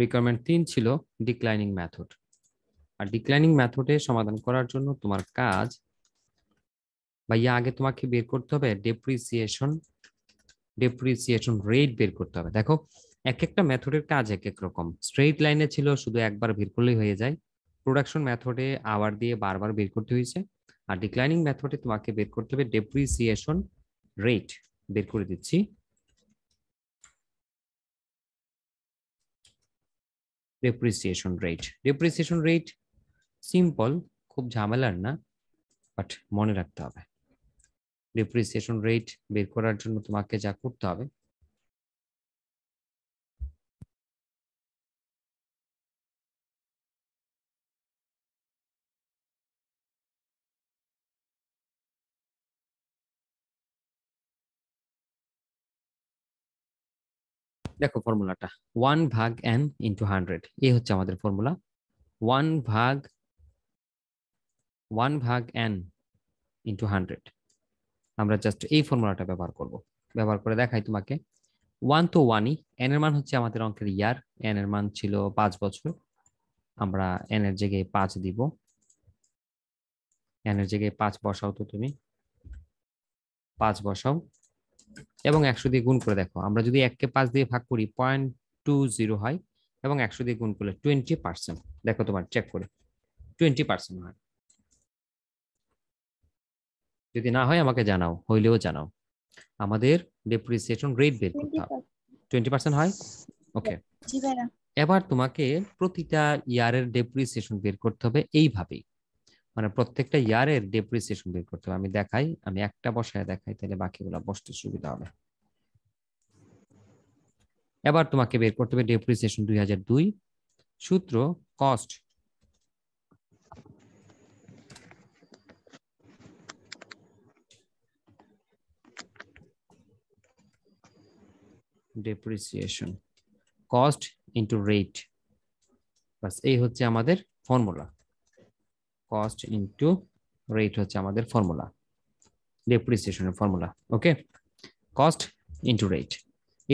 requirement তিন ছিল declining method আর ডিক্লাইনিং ম্যাথডে সমাধান করার জন্য তোমার কাজ ইয়ে আগে তোমাকে বের করতে হবে ডেপ্রিসিয়েশন ডেপ্রিসিয়েশন রেট বের করতে হবে দেখো এক একটা মেথডের কাজ এক এক রকম স্ট্রেইট লাইনে ছিল শুধু একবার বের করলেই হয়ে যায় প্রোডাকশন মেথডে আওয়ার দিয়ে বারবার বের করতে হয়েছে আর ডিক্লাইনিং মেথডে তোমাকে বের করতে হবে ডেপ্রিসিয়েশন রেট বের করে দিচ্ছি depreciation rate depreciation rate simple খুব ঝামেলার না বাট মনে রাখতে হবে ডেপ্রিসিয়েশন রেট বের করার জন্য তোমাকে যা করতে হবে দেখো ফর্মুলাটা ওয়ান ভাগ এন ইন্টু হান্ড্রেড এই হচ্ছে আমাদের ফর্মুলা ওয়ান ভাগ ওয়ান ভাগ এন ইন্টু হান্ড্রেড আমরা জাস্ট এই ফর্মুলাটা ব্যবহার করব ব্যবহার করে দেখাই তোমাকে ওয়ান তো ওয়ানই এন এর মান হচ্ছে আমাদের অঙ্কের ইয়ার এন এর মান ছিল পাঁচ বছর আমরা এন এর জায়গায় পাঁচ দিব এন এর জায়গায় পাঁচ বসাও তো তুমি পাঁচ বসাও এবং একশো দিয়ে গুণ করে দেখো আমরা যদি এককে পাঁচ দিয়ে ভাগ করি পয়েন্ট টু জিরো হয় এবং একশো দিয়ে গুণ করলে টোয়েন্টি পার্সেন্ট দেখো তোমার চেক করে টোয়েন্টি পার্সেন্ট হয় যদি না হয় আমাকে জানাও হইলেও জানাও আমাদের ডেপ্রিসিয়েশন রেট বের করতে হবে টোয়েন্টি পার্সেন্ট হয় ওকে এবার তোমাকে প্রতিটা ইয়ারের ডেপ্রিসিয়েশন বের করতে হবে এইভাবেই মানে প্রত্যেকটা ইয়ারের ডেপ্রিসিয়েশন বের করতে হবে আমি দেখাই আমি একটা বসায় দেখাই তাহলে বাকিগুলো বসতে সুবিধা হবে এবার তোমাকে বের করতে হবে ডেপ্রিসিয়েশন দুই হাজার দুই সূত্র cost depreciation cost into rate বাস এই হচ্ছে আমাদের ফর্মুলা কস্ট ইনটু রেট হচ্ছে আমাদের ফর্মুলা ডেপ্রিসিয়েশনের formula okay cost into rate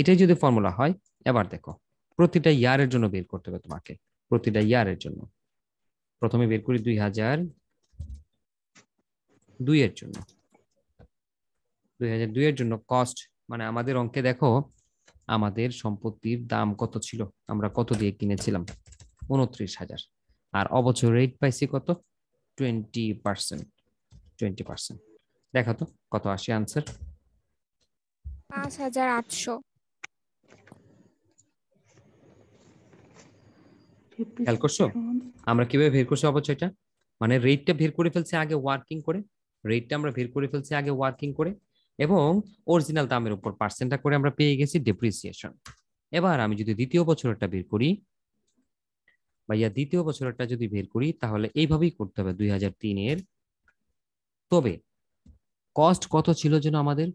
এটাই যদি ফর্মুলা হয় এবার দেখো প্রতিটা ইয়ারের জন্য বের করতে হবে তোমাকে প্রতিটা ইয়ারের জন্য প্রথমে বের করি দুই হাজার দুইয়ের জন্য দুই হাজার দুইয়ের জন্য কস্ট মানে আমাদের অঙ্কে দেখো আমাদের সম্পত্তির দাম কত ছিল আমরা কত দিয়ে কিনেছিলাম উনত্রিশ হাজার আর অবছর রেট পাইছি কত টোয়েন্টি পার্সেন্ট টোয়েন্টি পার্সেন্ট দেখা তো কত আসে আনসার পাঁচ হাজার আটশো খেয়াল করছো আমরা কিভাবে বের করছি এটা মানে রেটটা বের করে ফেলছে আগে ওয়ার্কিং করে রেটটা আমরা বের করে ফেলছি আগে ওয়ার্কিং করে এবং অরিজিনাল দামের উপর পার্সেন্টটা করে আমরা পেয়ে গেছি ডেপ্রিসিয়েশন এবার আমি যদি দ্বিতীয় বছরটা বের করি বা ইয়া দ্বিতীয় বছরটা যদি বের করি তাহলে এইভাবেই করতে হবে দুই হাজার তিনের তবে কস্ট কত ছিল যেন আমাদের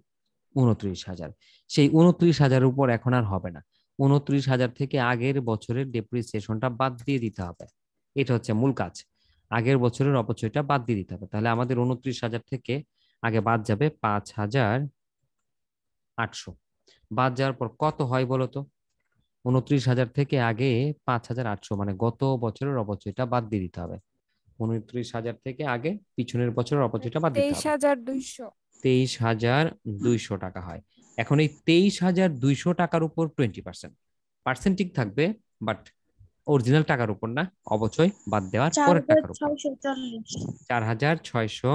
উনত্রিশ হাজার সেই উনত্রিশ হাজার উপর এখন আর হবে না উনত্রিশ হাজার থেকে আগের বছরের ডেপ্রিসিয়েশনটা বাদ দিয়ে দিতে হবে এটা হচ্ছে মূল কাজ আগের বছরের অপচয়টা বাদ দিয়ে দিতে হবে তাহলে আমাদের উনত্রিশ হাজার থেকে আগে বাদ যাবে পাঁচ হাজার আটশো বাদ যাওয়ার পর কত হয় বলতো উনত্রিশ হাজার থেকে আগে পাঁচ হাজার আটশো মানে গত বছরের অপচয়টা বাদ দিয়ে দিতে হবে উনত্রিশ হাজার থেকে আগে পিছনের বছরের অপচয়টা বাদ দিতে হবে তেইশ হাজার দুইশো তেইশ হাজার দুইশো টাকা হয় এখন এই তেইশ হাজার দুইশো টাকার উপর টোয়েন্টি পার্সেন্ট পার্সেন্ট ঠিক থাকবে বাট অরিজিনাল টাকার উপর না অবচয় বাদ দেওয়ার পর টাকার উপর চার হাজার ছয়শো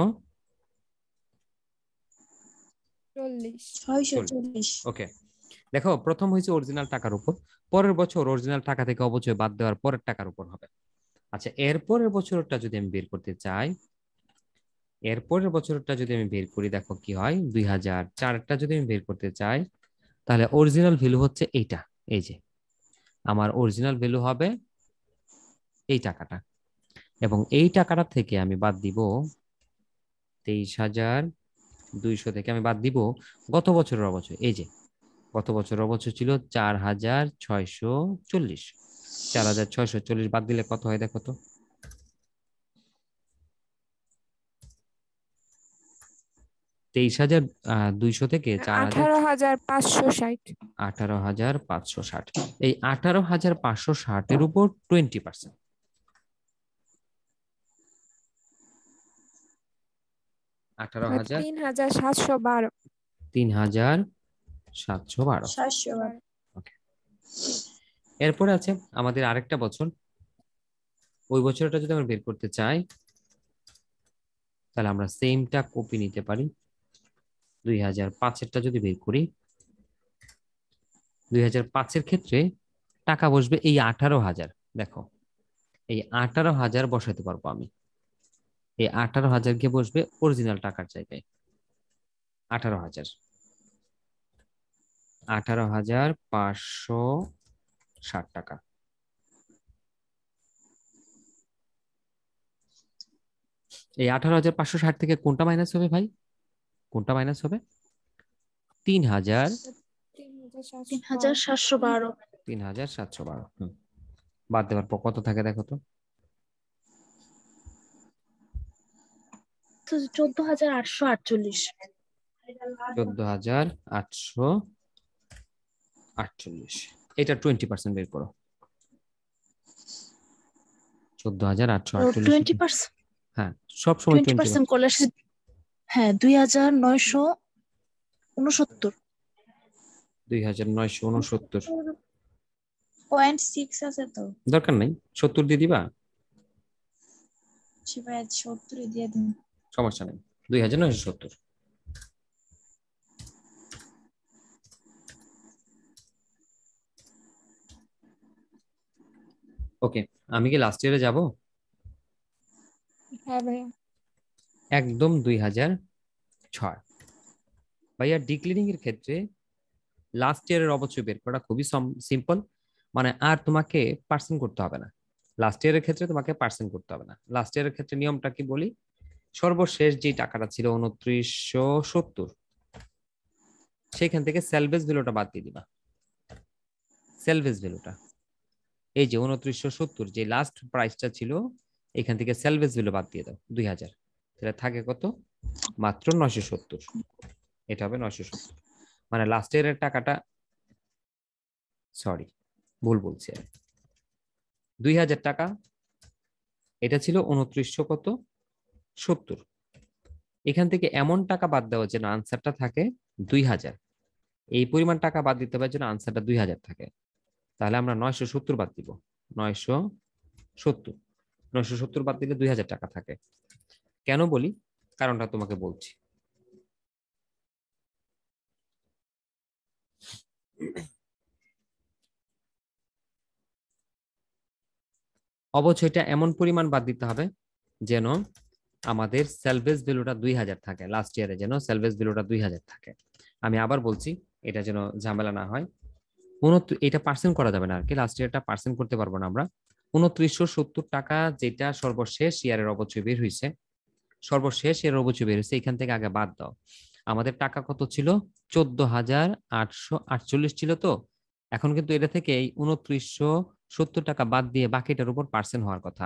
চল্লিশ ওকে দেখো প্রথম হয়েছে অরিজিনাল টাকার উপর পরের বছর অরিজিনাল টাকা থেকে অবচয় বাদ দেওয়ার পরের টাকার উপর হবে আচ্ছা এর পরের বছরটা যদি আমি বের করতে চাই এর পরের বছরটা যদি আমি বের করি দেখো কি হয় দুই হাজার চারটা যদি আমি বের করতে চাই তাহলে অরিজিনাল ভ্যালু হচ্ছে এইটা এই যে আমার অরিজিনাল ভ্যালু হবে এই টাকাটা এবং এই টাকাটা থেকে আমি বাদ দিব তেইশ হাজার দুইশো থেকে আমি বাদ দিব গত বছরের অবচয় এই যে কত বছর অবশ্য ছিল চার হাজার ছয়শো চল্লিশ চার হাজার ছয়শো চল্লিশ বাদ দিলে কত হয় দেখো তো তেইশ হাজার দুইশো থেকে আঠারো হাজার পাঁচশো ষাট আঠারো হাজার পাঁচশো ষাট এই আঠারো হাজার পাঁচশো ষাটের উপর টোয়েন্টি আচ্ছা, পার্সেন্ট আঠারো হাজার তিন হাজার সাতশো বারো তিন হাজার সাতশো বারো এরপরে আছে আমাদের আরেকটা বছর ওই বছরটা যদি আমরা বের করতে চাই তাহলে আমরা সেমটা কপি নিতে পারি দুই হাজার পাঁচেরটা যদি বের করি দুই হাজার পাঁচের ক্ষেত্রে টাকা বসবে এই আঠারো হাজার দেখো এই আঠারো হাজার বসাতে পারবো আমি এই আঠারো হাজার গিয়ে বসবে অরিজিনাল টাকার জায়গায় আঠারো হাজার আঠারো হাজার পাঁচশো ষাট টাকা এই আঠারো হাজার পাঁচশো ষাট থেকে কোনটা মাইনাস হবে ভাই কোনটা মাইনাস হবে তিন হাজার তিন হাজার সাতশো বারো তিন হাজার সাতশো বারো বাদ দেওয়ার পর কত থাকে দেখো তো চোদ্দ হাজার আটশো আটচল্লিশ চোদ্দ হাজার আটশো আটচল্লিশ এটা টোয়েন্টি পার্সেন্ট বের করো চোদ্দ হাজার আটশো আটচল্লিশ হ্যাঁ সব সময় টোয়েন্টি পার্সেন্ট করলে হ্যাঁ দুই হাজার নয়শো উনসত্তর দুই হাজার নয়শো উনসত্তর পয়েন্ট সিক্স আছে তো দরকার নাই সত্তর দিয়ে দিবা সত্তর দিয়ে দিন সমস্যা নেই দুই হাজার নয়শো সত্তর ওকে আমি কি লাস্ট ইয়ারে যাব হ্যাঁ একদম দুই হাজার ছয় ভাইয়া ডিক্লিনিং এর ক্ষেত্রে লাস্ট ইয়ারের অবচয় বের করা খুবই সিম্পল মানে আর তোমাকে পার্সেন্ট করতে হবে না লাস্ট ইয়ারের ক্ষেত্রে তোমাকে পার্সেন্ট করতে হবে না লাস্ট ইয়ারের ক্ষেত্রে নিয়মটা কি বলি সর্বশেষ যে টাকাটা ছিল উনত্রিশশো সত্তর সেখান থেকে সেলভেজ ভ্যালুটা বাদ দিয়ে দিবা সেলভেজ ভ্যালুটা এই যে উনত্রিশশো সত্তর যে লাস্ট প্রাইসটা ছিল এখান থেকে স্যালভেজ ভ্যালু বাদ দিয়ে দাও দুই হাজার তাহলে থাকে কত মাত্র নয়শো সত্তর এটা হবে নশো সত্তর মানে লাস্ট ইয়ারের টাকাটা সরি ভুল বলছি আর দুই হাজার টাকা এটা ছিল উনত্রিশশো কত সত্তর এখান থেকে এমন টাকা বাদ দেওয়ার জন্য আনসারটা থাকে দুই হাজার এই পরিমাণ টাকা বাদ দিতে হবে আনসারটা দুই হাজার থাকে তাহলে আমরা নয়শো সত্তর বাদ দিব নয়শো সত্তর নয়শো সত্তর বাদ দিলে দুই হাজার টাকা থাকে কেন বলি কারণটা তোমাকে বলছি এটা এমন পরিমাণ বাদ দিতে হবে যেন আমাদের সেলভেজ ভ্যালুটা দুই হাজার থাকে লাস্ট ইয়ারে যেন সেলভেজ ভ্যালুটা দুই হাজার থাকে আমি আবার বলছি এটা যেন ঝামেলা না হয় এটা পার্সেন্ট করা যাবে না আর কি লাস্ট ইয়ারটা পার্সেন্ট করতে পারবো না আমরা উনত্রিশশো সত্তর টাকা যেটা সর্বশেষ ইয়ারের অবচয় বের হয়েছে সর্বশেষ এর অবচয় বের হয়েছে এখান থেকে আগে বাদ দাও আমাদের টাকা কত ছিল চোদ্দ হাজার আটশো আটচল্লিশ ছিল তো এখন কিন্তু এটা থেকে এই উনত্রিশশো সত্তর টাকা বাদ দিয়ে বাকিটার উপর পার্সেন্ট হওয়ার কথা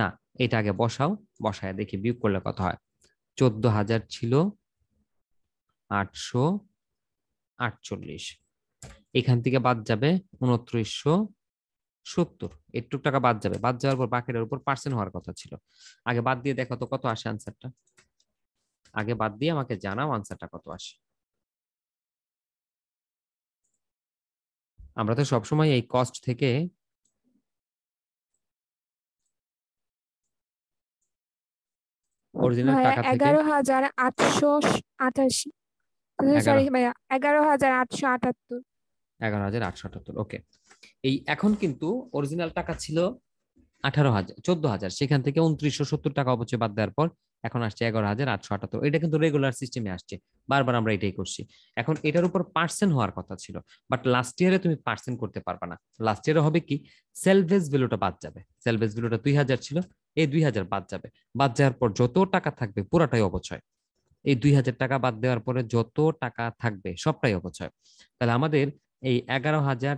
না এটা আগে বসাও বসায় দেখি বিয়োগ করলে কথা হয় চোদ্দ হাজার ছিল আটশো আটচল্লিশ এখান থেকে বাদ যাবে উনত্রিশশো সত্তর এটুক টাকা বাদ যাবে বাদ যাওয়ার পর বাকিটার উপর পার্সেন্ট হওয়ার কথা ছিল আগে বাদ দিয়ে দেখো তো কত আসে আনসারটা আগে বাদ দিয়ে আমাকে জানাও আনসারটা কত আসে আমরা তো সবসময় এই কস্ট থেকে অরিজিনাল টাকা থেকে 11888 সরি আচ্ছা, ভাইয়া 11878 এগারো হাজার আটশো আটাত্তর ওকে এই এখন কিন্তু অরিজিনাল টাকা ছিল আঠারো হাজার চোদ্দ হাজার সেখান থেকে উনত্রিশশো সত্তর টাকা অবচয় বাদ দেওয়ার পর এখন আসছে এগারো হাজার আটশো আটাত্তর এটা কিন্তু রেগুলার সিস্টেমে আসছে বারবার আমরা এটাই করছি এখন এটার উপর পার্সেন্ট হওয়ার কথা ছিল বাট লাস্ট ইয়ারে তুমি পার্সেন্ট করতে পারবে না লাস্ট ইয়ারে হবে কি সেলভেজ ভ্যালুটা বাদ যাবে সেলভেজ ভ্যালুটা দুই হাজার ছিল এই দুই হাজার বাদ যাবে বাদ যাওয়ার পর যত টাকা থাকবে পুরাটাই অবচয় এই দুই হাজার টাকা বাদ দেওয়ার পরে যত টাকা থাকবে সবটাই অবচয় তাহলে আমাদের এই এগারো হাজার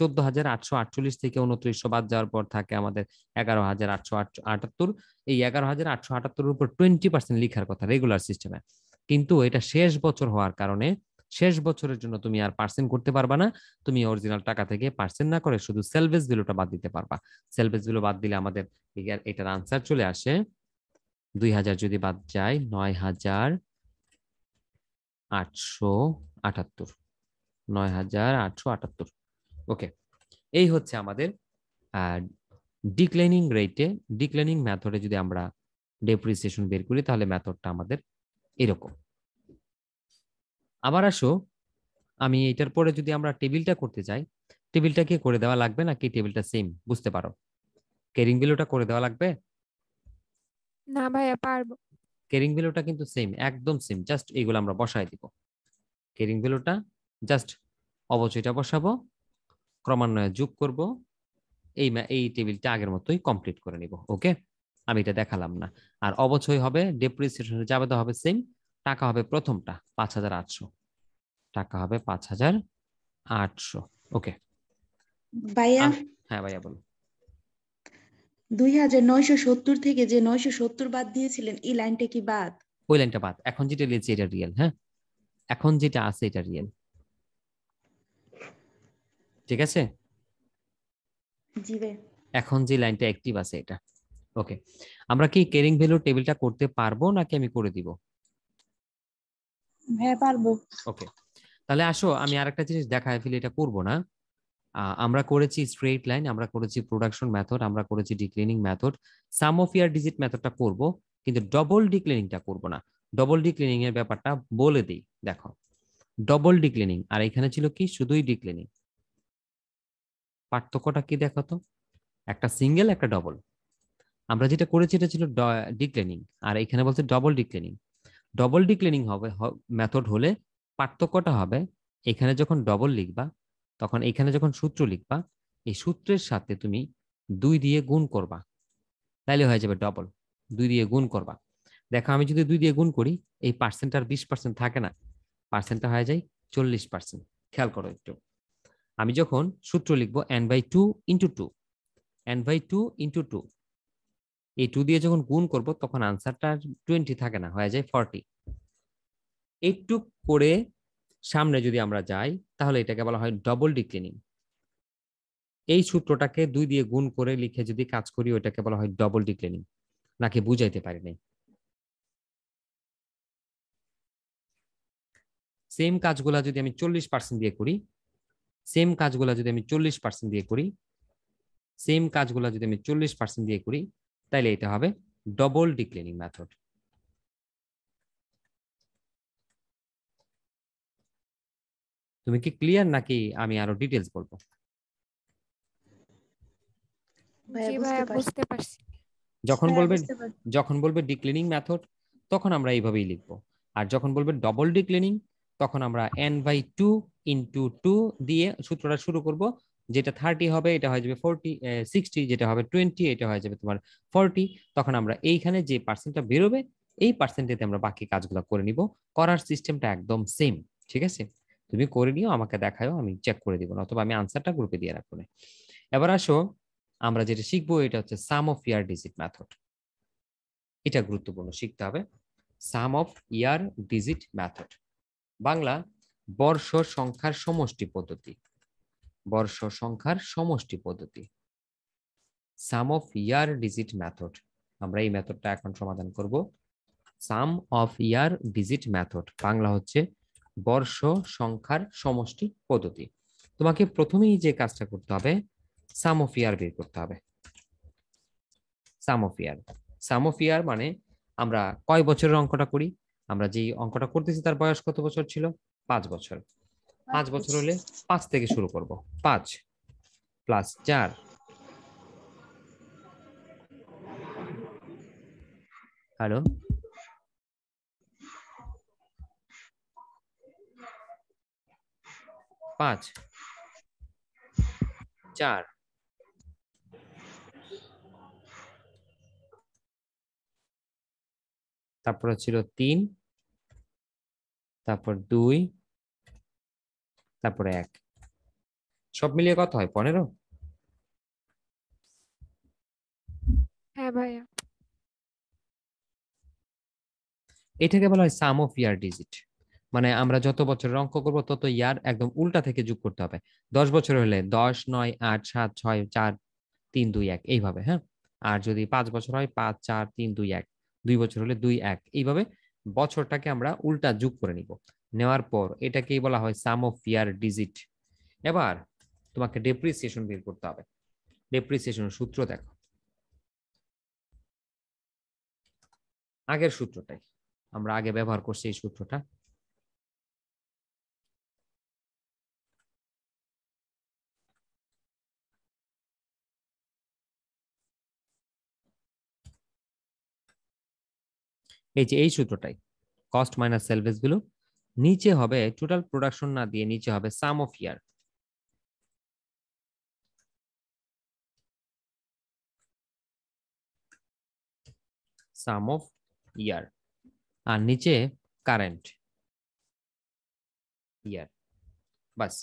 চোদ্দ হাজার আটশো আটচল্লিশ থেকে উনত্রিশশো বাদ যাওয়ার পর থাকে আমাদের এগারো হাজার আটশো আটাত্তর এই এগারো হাজার আটশো আটাত্তর উপর টোয়েন্টি পার্সেন্ট লিখার কথা রেগুলার সিস্টেমে কিন্তু এটা শেষ বছর হওয়ার কারণে শেষ বছরের জন্য তুমি আর পার্সেন্ট করতে পারবা না তুমি অরিজিনাল টাকা থেকে পার্সেন্ট না করে শুধু সেলভেজ ভ্যালুটা বাদ দিতে পারবা সেলভেজ ভ্যালু বাদ দিলে আমাদের এটার আনসার চলে আসে দুই হাজার যদি বাদ যায় নয় হাজার আটশো আটাত্তর নয় হাজার আটশো আটাত্তর ওকে এই হচ্ছে আমাদের ডিক্লাইনিং রেটে ডিক্লাইনিং মেথডে যদি আমরা ডেপ্রিসিয়েশন বের করি তাহলে মেথডটা আমাদের এরকম আবার আসো আমি এটার পরে যদি আমরা টেবিলটা করতে চাই টেবিলটা টেবিলটাকে করে দেওয়া লাগবে নাকি টেবিলটা সেম বুঝতে পারো কেরিং ভ্যালুটা করে দেওয়া লাগবে না ভাইয়া পারবো কেরিং ভ্যালুটা কিন্তু সেম একদম সেম জাস্ট এগুলো আমরা বসায় দিব কেরিং ভ্যালুটা জাস্ট অবচয়টা বসাবো ক্রমান্বয়ে যোগ করব এই এই টেবিলটা আগের মতোই কমপ্লিট করে নিব ওকে আমি এটা দেখালাম না আর অবচয় হবে ডেপ্রিসিয়েশনের যাবে হবে সেম টাকা হবে প্রথমটা পাঁচ হাজার আটশো টাকা হবে পাঁচ হাজার আটশো ওকে ভাইয়া হ্যাঁ ভাইয়া বলুন দুই হাজার নয়শো সত্তর থেকে যে নয়শো সত্তর বাদ দিয়েছিলেন এই লাইনটা কি বাদ ওই লাইনটা বাদ এখন যেটা লিয়েছি এটা রিয়েল হ্যাঁ এখন যেটা আছে এটা রিয়েল ঠিক আছে এখন যে লাইনটা অ্যাক্টিভ আছে এটা ওকে আমরা কি কেরিং ভ্যালু টেবিলটা করতে পারবো নাকি আমি করে দিব হ্যাঁ পারবো ওকে তাহলে আসো আমি আরেকটা জিনিস দেখায় ফেলি এটা করব না আমরা করেছি স্ট্রেট লাইন আমরা করেছি প্রোডাকশন মেথড আমরা করেছি declining method sum of year digit মেথডটা করব কিন্তু ডবল ডিক্লিনিংটা করব না ডবল ডিক্লিনিং এর ব্যাপারটা বলে দিই দেখো ডবল ডিক্লিনিং আর এখানে ছিল কি শুধুই ডিক্লিনিং পার্থক্যটা কি দেখাতো একটা সিঙ্গেল একটা ডবল আমরা যেটা করেছি এটা ছিল ডিক্লেনিং আর এখানে বলছে ডবল ডিক্লেনিং ডবল ডিক্লেনিং হবে মেথড হলে পার্থক্যটা হবে এখানে যখন ডবল লিখবা তখন এখানে যখন সূত্র লিখবা এই সূত্রের সাথে তুমি দুই দিয়ে গুণ করবা তাইলে হয়ে যাবে ডবল দুই দিয়ে গুণ করবা দেখো আমি যদি দুই দিয়ে গুণ করি এই পার্সেন্ট আর বিশ পার্সেন্ট থাকে না পার্সেন্টটা হয়ে যায় চল্লিশ পার্সেন্ট খেয়াল করো একটু আমি যখন সূত্র লিখবো N by two into two N by two into two এই টু দিয়ে যখন গুণ করব তখন আনসারটা টোয়েন্টি থাকে না হয়ে যায় ফর্টি এইটুক করে সামনে যদি আমরা যাই তাহলে এটাকে বলা হয় ডবল ডিক্লিনিং এই সূত্রটাকে দুই দিয়ে গুণ করে লিখে যদি কাজ করি ওইটাকে বলা হয় ডবল ডিক্লিনিং নাকি বুঝাইতে পারি নাই সেম কাজগুলা যদি আমি চল্লিশ পার্সেন্ট দিয়ে করি সেম কাজগুলা যদি আমি চল্লিশ পার্সেন্ট দিয়ে করি সেম কাজগুলা যদি আমি চল্লিশ পার্সেন্ট দিয়ে করি তাহলে এটা হবে ডবল ডিক্লিনিং মেথড তুমি কি ক্লিয়ার নাকি আমি আরো ডিটেলস বলবো হ্যাঁ, যখন বলবে যখন বলবে ডিক্লিনিং মেথড তখন আমরা এইভাবেই লিখবো আর যখন বলবে ডবল ডিক্লিনিং তখন আমরা N by two into two দিয়ে সূত্রটা শুরু করব যেটা থার্টি হবে এটা হয়ে যাবে ফোরটি সিক্সটি যেটা হবে টোয়েন্টি এটা হয়ে যাবে তোমার ফোরটি তখন আমরা এইখানে যে পার্সেন্টটা বেরোবে এই পার্সেন্টেতে আমরা বাকি কাজগুলো করে নিব করার সিস্টেমটা একদম সেম ঠিক আছে তুমি করে নিও আমাকে দেখাও আমি চেক করে দিব অথবা আমি আনসারটা গ্রুপে দিয়ে রাখবো এবার আসো আমরা যেটা শিখবো এটা হচ্ছে sum of year digit method এটা গুরুত্বপূর্ণ শিখতে হবে sum of year digit method Bangla বর্ষ সংখ্যার সমষ্টি পদ্ধতি বর্ষ সংখ্যার সমষ্টি পদ্ধতি sum of year digit method আমরা এই মেথডটা এখন সমাধান করব sum of year digit method Bangla হচ্ছে বর্ষ সংখ্যার সমষ্টি পদ্ধতি তোমাকে প্রথমেই যে কাজটা করতে হবে সাম অফ ইয়ার বের করতে হবে sum of year some of ইয়ার মানে আমরা কয় বছরের অঙ্কটা করি আমরা যেই অঙ্কটা করতেছি তার বয়স কত বছর ছিল পাঁচ বছর পাঁচ বছর হলে পাঁচ থেকে শুরু করব পাঁচ প্লাস চার হ্যালো পাঁচ চার তারপর ছিল তিন তারপর দুই তারপরে এক সব মিলিয়ে কত হয় পনেরো হ্যাঁ এটাকে বলা হয় সাম অফ ইয়ার ডিজিট মানে আমরা যত বছরের অঙ্ক করব তত ইয়ার একদম উল্টা থেকে যোগ করতে হবে দশ বছর হলে দশ নয় আট সাত ছয় চার তিন দুই এক এইভাবে হ্যাঁ আর যদি পাঁচ বছর হয় পাঁচ চার তিন দুই এক দুই বছর হলে দুই এক এইভাবে বছরটাকে আমরা উল্টা যুগ করে নিব নেওয়ার পর এটাকেই বলা হয় সাম অফ ইয়ার ডিজিট এবার তোমাকে ডেপ্রিসিয়েশন বের করতে হবে ডেপ্রিসিয়েশন সূত্র দেখো আগের সূত্রটাই আমরা আগে ব্যবহার করছি এই সূত্রটা এই যে এই সূত্রটাই কস্ট মাইনাস সেলভেজ গুলো নিচে হবে টোটাল প্রোডাকশন না দিয়ে নিচে হবে sum of year some of ইয়ার আর নিচে কারেন্ট ইয়ার বাস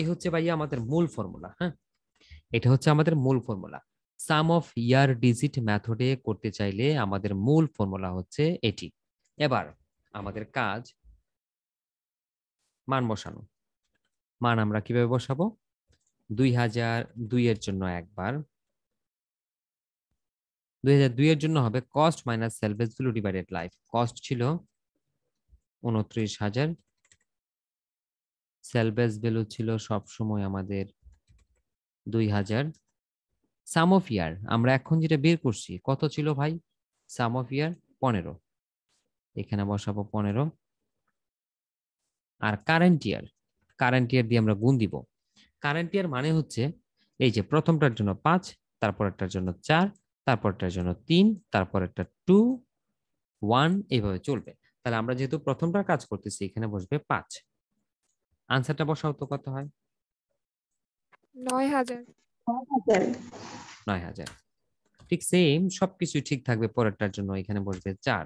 এই হচ্ছে ভাইয়া আমাদের মূল ফর্মুলা হ্যাঁ এটা হচ্ছে আমাদের মূল formula sum of year digit মেথডে করতে চাইলে আমাদের মূল ফর্মুলা হচ্ছে এটি এবার আমাদের কাজ মান বসানো মান আমরা কিভাবে বসাবো দুই হাজার দুইয়ের জন্য একবার দুই হাজার দুইয়ের জন্য হবে cost minus salvage value divided life cost ছিল উনত্রিশ হাজার সেলভেজ ভ্যালু ছিল সবসময় আমাদের দুই হাজার সাম অফ ইয়ার আমরা এখন যেটা বের করছি কত ছিল ভাই সাম অফ ইয়ার পনেরো এখানে বসাবো পনেরো আর কারেন্ট ইয়ার কারেন্ট ইয়ার দিয়ে আমরা গুণ দিব কারেন্ট ইয়ার মানে হচ্ছে এই যে প্রথমটার জন্য পাঁচ তারপরটার জন্য চার তারপরটার জন্য তিন তারপরটা টু ওয়ান এইভাবে চলবে তাহলে আমরা যেহেতু প্রথমটার কাজ করতেছি এখানে বসবে পাঁচ আনসারটা বসাও তো কত হয় নয় হাজার নয় হাজার ঠিক সেম সবকিছু ঠিক থাকবে পরেরটার জন্য এখানে বসবে চার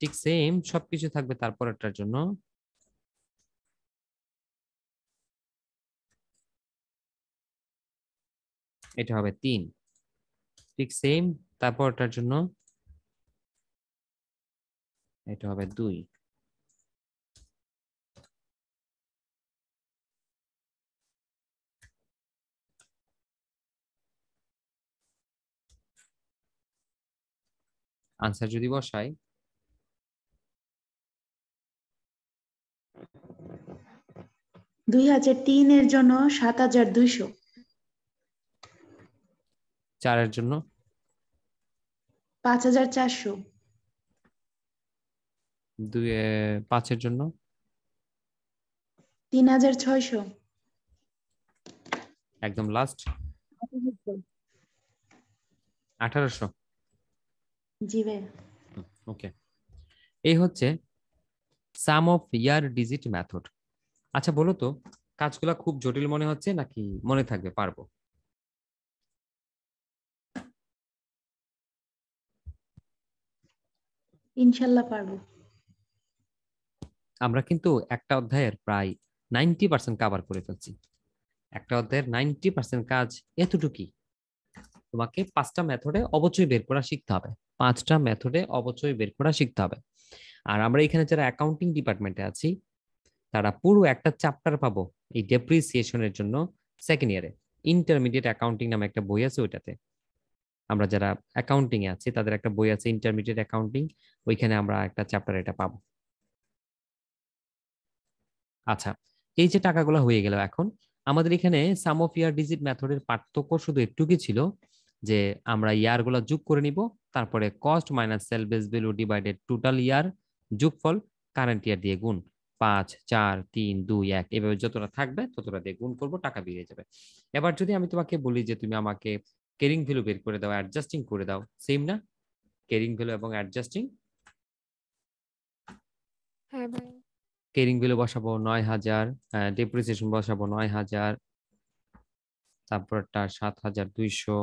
ঠিক সেম সবকিছু থাকবে তার পরেরটার জন্য এটা হবে তিন ঠিক সেম তারপরটার জন্য এটা হবে দুই আনসার যদি বসাই দুই হাজার তিনের জন্য সাত হাজার দুইশো চারের জন্য পাঁচ হাজার চারশো দুই পাঁচের জন্য তিন হাজার ছয়শো একদম লাস্ট আঠারোশো ওকে এই হচ্ছে sum of year digit method আচ্ছা বলো তো কাজগুলা খুব জটিল মনে হচ্ছে নাকি মনে থাকবে পারবো ইনশাল্লাহ পারবো আমরা কিন্তু একটা অধ্যায়ের প্রায় নাইনটি পার্সেন্ট কাভার করে ফেলছি একটা অধ্যায়ের নাইনটি পার্সেন্ট কাজ এতটুকুই তোমাকে পাঁচটা মেথডে অবচয় বের করা শিখতে হবে পাঁচটা মেথডে অবচয় বের করা শিখতে হবে আর আমরা এখানে যারা অ্যাকাউন্টিং ডিপার্টমেন্টে আছি তারা পুরো একটা চ্যাপ্টার পাবো এই ডেপ্রিসিয়েশনের জন্য সেকেন্ড ইয়ারে ইন্টারমিডিয়েট অ্যাকাউন্টিং নামে একটা বই আছে ওইটাতে আমরা যারা অ্যাকাউন্টিং এ আছি তাদের একটা বই আছে ইন্টারমিডিয়েট অ্যাকাউন্টিং ওইখানে আমরা একটা চ্যাপ্টার এটা পাবো আচ্ছা এই যে টাকাগুলো হয়ে গেল এখন আমাদের এখানে সাম অফ ইয়ার ডিজিট মেথডের পার্থক্য শুধু একটু কি ছিল যে আমরা ইয়ারগুলো যোগ করে নিব তারপরে cost minus salvage value divided total year যোগফল কারেন্ট ইয়ার দিয়ে গুণ পাঁচ চার তিন দুই এক এভাবে যতটা থাকবে ততটা দিয়ে গুণ করব টাকা বেরিয়ে যাবে এবার যদি আমি তোমাকে বলি যে তুমি আমাকে কেরিং ভ্যালু বের করে দাও অ্যাডজাস্টিং করে দাও সেম না কেরিং ভ্যালু এবং অ্যাডজাস্টিং হ্যাঁ ভাই কেরিং ভ্যালু বসাবো নয় হাজার ডেপ্রিসিয়েশন বসাবো নয় হাজার তারপরটা সাত হাজার দুইশো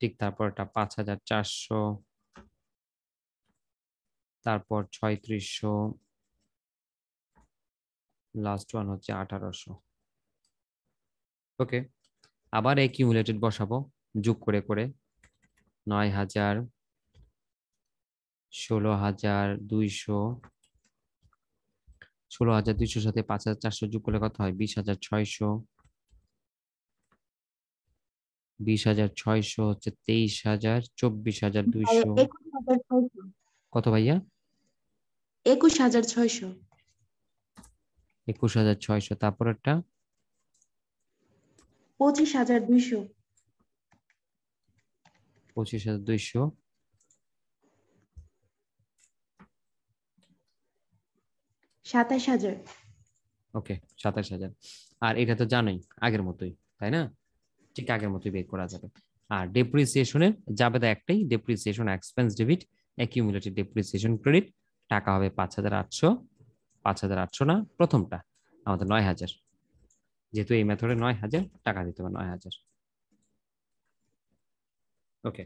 ঠিক তারপর এটা পাঁচ হাজার চারশো তারপর ছয়ত্রিশশো লাস্ট ওয়ান হচ্ছে আঠারোশো ওকে আবার অ্যাকিউমুলেটেড বসাবো যোগ করে করে নয় হাজার ষোলো হাজার দুইশো ষোলো হাজার দুইশোর সাথে পাঁচ হাজার চারশো যোগ করলে কত হয় বিশ হাজার ছয়শো বিশ হাজার ছয়শো হচ্ছে তেইশ হাজার চব্বিশ হাজার আচ্ছা, দুইশো কত ভাইয়া একুশ হাজার ছয়শো একুশ হাজার ছয়শো তারপর একটা পঁচিশ হাজার দুইশো পঁচিশ হাজার দুইশো সাতাশ হাজার ওকে সাতাশ হাজার আর এটা তো জানোই আগের মতোই তাই না ঠিক আগের মতোই বের করা যাবে আর ডেপ্রিসিয়েশনের যাবে দা একটাই depreciation expense debit accumulated depreciation credit টাকা হবে পাঁচ হাজার আটশো পাঁচ হাজার আটশো না প্রথমটা আমাদের নয় হাজার যেহেতু এই মেথডে নয় হাজার টাকা দিতে হবে নয় হাজার ওকে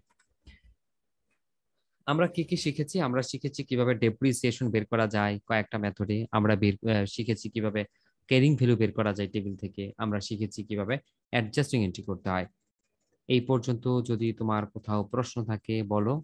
আমরা কি কি শিখেছি আমরা শিখেছি কিভাবে ডেপ্রিসিয়েশন বের করা যায় কয়েকটা মেথডে আমরা শিখেছি কিভাবে ক্যারিং ভ্যালু বের করা যায় টেবিল থেকে আমরা শিখেছি কিভাবে অ্যাডজাস্টিং এন্ট্রি করতে হয় এই পর্যন্ত যদি তোমার কোথাও প্রশ্ন থাকে বলো